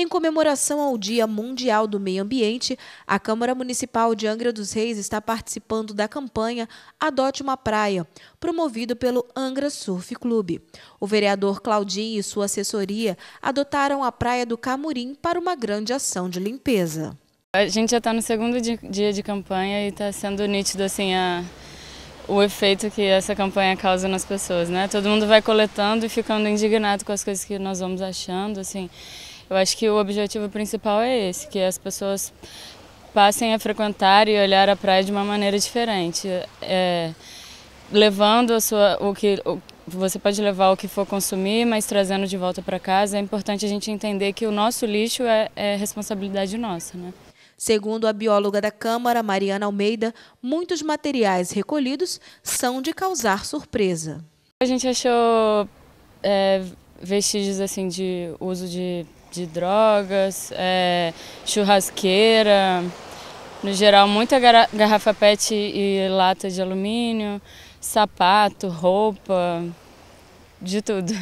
Em comemoração ao Dia Mundial do Meio Ambiente, a Câmara Municipal de Angra dos Reis está participando da campanha Adote uma Praia, promovido pelo Angra Surf Clube. O vereador Claudinho e sua assessoria adotaram a Praia do Camurim para uma grande ação de limpeza. A gente já está no segundo dia de campanha e está sendo nítido assim a, o efeito que essa campanha causa nas pessoas, né? Todo mundo vai coletando e ficando indignado com as coisas que nós vamos achando, assim. Eu acho que o objetivo principal é esse, que as pessoas passem a frequentar e olhar a praia de uma maneira diferente, é, levando a sua, o que o, você pode levar o que for consumir, mas trazendo de volta para casa. É importante a gente entender que o nosso lixo é, é responsabilidade nossa, né? Segundo a bióloga da Câmara, Mariana Almeida, muitos materiais recolhidos são de causar surpresa. A gente achou é, vestígios assim de uso de de drogas, é, churrasqueira, no geral, muita garrafa PET e lata de alumínio, sapato, roupa, de tudo.